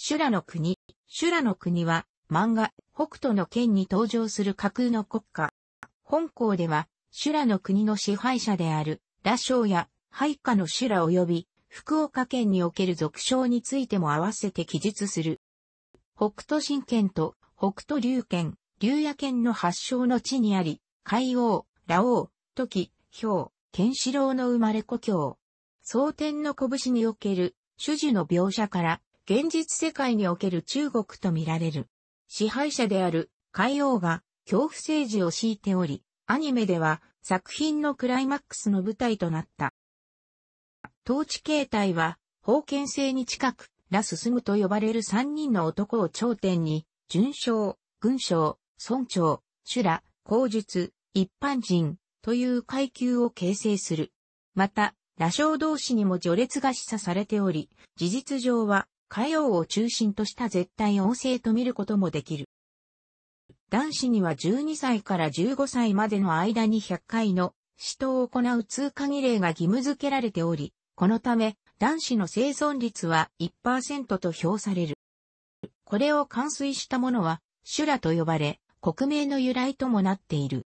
修羅の国。修羅の国は漫画北斗の剣に登場する架空の国家。本校では修羅の国の支配者である羅章や配下の修羅及び福岡県における俗称についても合わせて記述する。北斗神剣と北斗竜剣、竜野剣の発祥の地にあり、海王、羅王、時、氷、剣士郎の生まれ故郷。蒼天の拳における主樹の描写から、現実世界における中国と見られる。支配者である海王が恐怖政治を敷いており、アニメでは作品のクライマックスの舞台となった。統治形態は、封建制に近く、ラス・進むと呼ばれる3人の男を頂点に、準将、軍将、村長、修羅、口述、一般人、という階級を形成する。また、羅将同士にも序列が示唆されており、事実上は海洋を中心とした絶対音声と見ることもできる。男子には12歳から15歳までの間に100回の死闘を行う通過儀礼が義務付けられており、このため男子の生存率は1%と評される。これを完遂したものは修羅と呼ばれ、国名の由来ともなっている。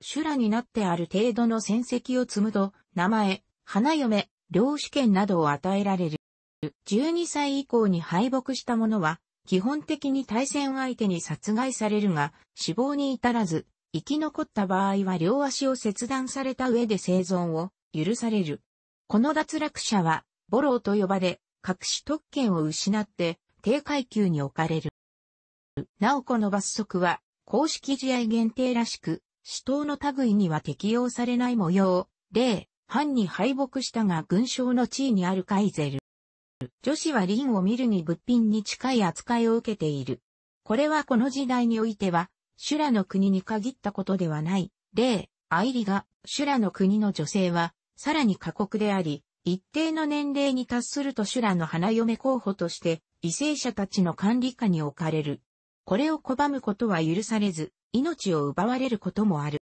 修羅になってある程度の戦績を積むと、名前、花嫁、領主権などを与えられる。12歳以降に敗北した者は、基本的に対戦相手に殺害されるが、死亡に至らず、生き残った場合は両足を切断された上で生存を許される。この脱落者は、ボローと呼ばれ、隠し特権を失って低階級に置かれる。なおこの罰則は、公式試合限定らしく、死闘の類には適用されない模様。例、藩に敗北したが軍将の地位にあるカイゼル。女子はリンを見るに物品に近い扱いを受けている。これはこの時代においては、修羅の国に限ったことではない。例、イリが修羅の国の女性は、さらに過酷であり、一定の年齢に達すると修羅の花嫁候補として、為政者たちの管理下に置かれる。これを拒むことは許されず、命を奪われることもある。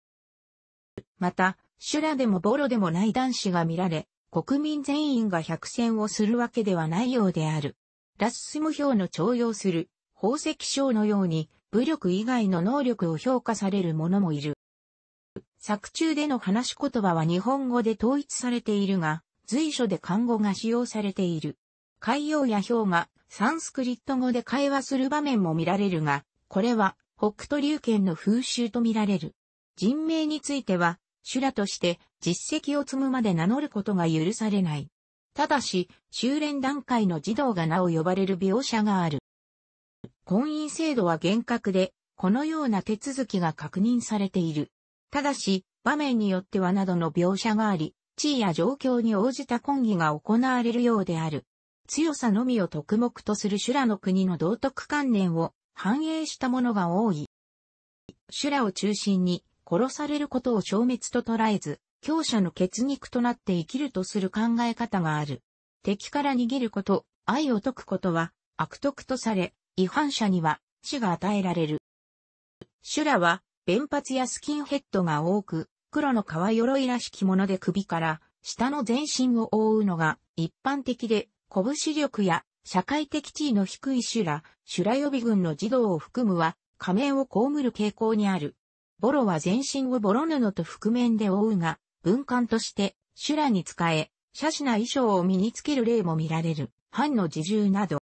また、修羅でもボロでもない男子が見られ、国民全員が百戦をするわけではないようである。ラススム表の徴用する宝石商のように武力以外の能力を評価される者もいる。作中での話し言葉は日本語で統一されているが、随所で漢語が使用されている。海洋や氷がサンスクリット語で会話する場面も見られるが、これは北斗流圏の風習と見られる。人名については修羅として実績を積むまで名乗ることが許されない。ただし、修練段階の児童が名を呼ばれる描写がある。婚姻制度は厳格で、このような手続きが確認されている。ただし、場面によってはなどの描写があり、地位や状況に応じた婚議が行われるようである。強さのみを特目とする修羅の国の道徳観念を反映したものが多い。修羅を中心に殺されることを消滅と捉えず、強者の血肉となって生きるとする考え方がある。敵から逃げること、愛を解くことは、悪徳とされ、違反者には死が与えられる。修羅は、弁髪やスキンヘッドが多く、黒の皮鎧らしきもので首から、下の全身を覆うのが一般的で、拳力や社会的地位の低い修羅、修羅予備軍の児童を含むは、仮面を被る傾向にある。ボロは全身をボロ布と覆面で覆うが、文官として修羅に使え、写真な衣装を身につける例も見られる、藩の自重など。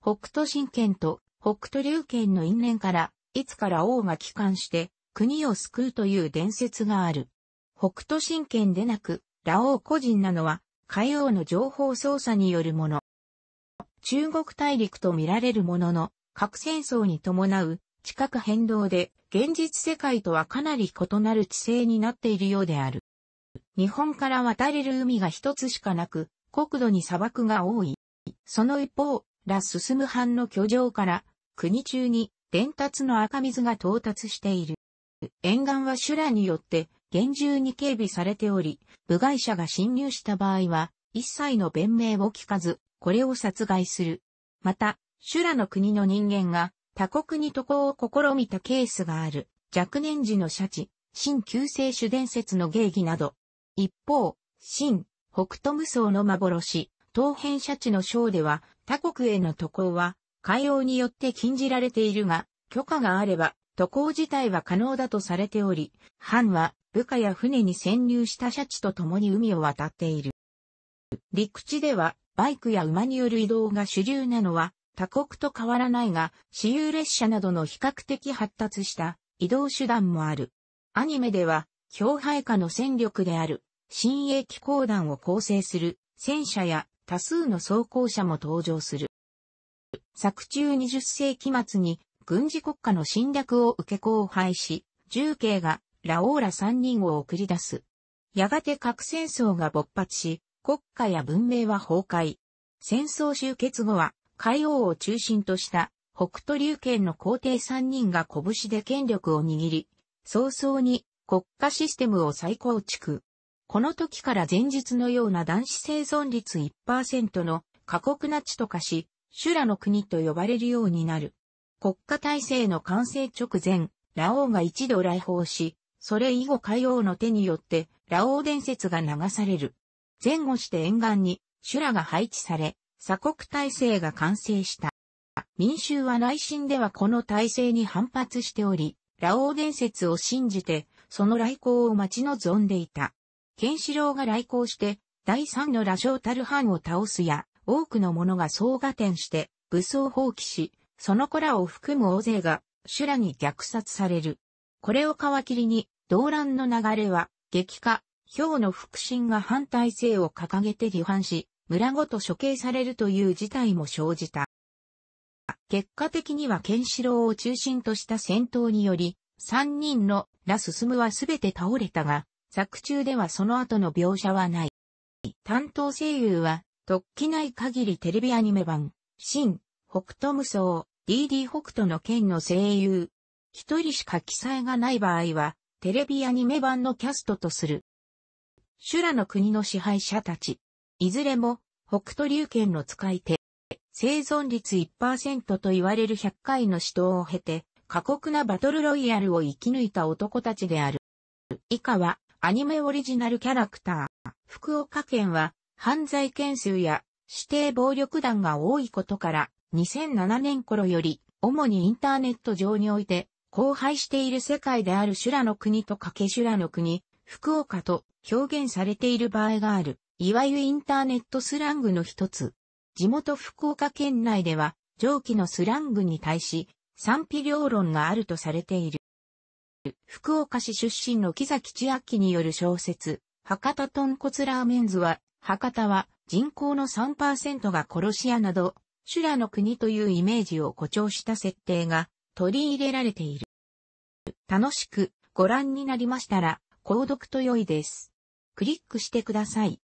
北斗神剣と北斗流剣の因縁から、いつから王が帰還して国を救うという伝説がある。北斗神剣でなく、ラ王個人なのは、海王の情報操作によるもの。中国大陸と見られるものの、核戦争に伴う地殻変動で現実世界とはかなり異なる地勢になっているようである。日本から渡れる海が一つしかなく、国土に砂漠が多い。その一方、ラ・ススム藩の居城から国中に伝達の赤水が到達している。沿岸は修羅によって厳重に警備されており、部外者が侵入した場合は、一切の弁明を聞かず、これを殺害する。また、修羅の国の人間が他国に渡航を試みたケースがある、若年時のシャチ、新旧聖主伝説の芸儀など。一方、新、北斗無双の幻、東編シャチの章では、他国への渡航は、海洋によって禁じられているが、許可があれば、渡航自体は可能だとされており、藩は部下や船に潜入したシャチと共に海を渡っている。陸地ではバイクや馬による移動が主流なのは他国と変わらないが、私有列車などの比較的発達した移動手段もある。アニメでは、氷配下の戦力である、新鋭機構団を構成する戦車や多数の装甲車も登場する。作中20世紀末に軍事国家の侵略を受け荒廃し、重慶がラオーラ3人を送り出す。やがて核戦争が勃発し、国家や文明は崩壊。戦争終結後は海王を中心とした北斗流圏の皇帝3人が拳で権力を握り、早々に国家システムを再構築。この時から前日のような男子生存率1%の過酷な地と化し、修羅の国と呼ばれるようになる。国家体制の完成直前、ラオウが一度来訪し、それ以後海王の手によって、ラオウ伝説が流される。前後して沿岸に修羅が配置され、鎖国体制が完成した。民衆は内心ではこの体制に反発しており、ラオウ伝説を信じて、その来航を待ち望んでいた。ケンシロウが来航して、第三の羅生タルハンを倒すや、多くの者が総合転して、武装放棄し、その子らを含む大勢が、修羅に虐殺される。これを皮切りに、動乱の流れは、激化、氷の腹心が反体制を掲げて離反し、村ごと処刑されるという事態も生じた。結果的にはケンシロウを中心とした戦闘により、3人のラススムはすべて倒れたが、作中ではその後の描写はない。担当声優は、突起ない限りテレビアニメ版、新、北斗無双、DD 北斗の剣の声優。一人しか記載がない場合は、テレビアニメ版のキャストとする。修羅の国の支配者たち。いずれも北斗流拳の使い手、生存率1%と言われる100回の死闘を経て、過酷なバトルロイヤルを生き抜いた男たちである。以下は、アニメオリジナルキャラクター。福岡県は、犯罪件数や指定暴力団が多いことから、2007年頃より、主にインターネット上において、荒廃している世界である修羅の国とかけ修羅の国、福岡と表現されている場合がある。いわゆるインターネットスラングの一つ。地元福岡県内では、上記のスラングに対し、賛否両論があるとされている。福岡市出身の木崎千秋による小説、博多豚骨ラーメンズは、博多は人口の3%が殺し屋など、修羅の国というイメージを誇張した設定が取り入れられている。楽しくご覧になりましたら、購読と良いです。クリックしてください。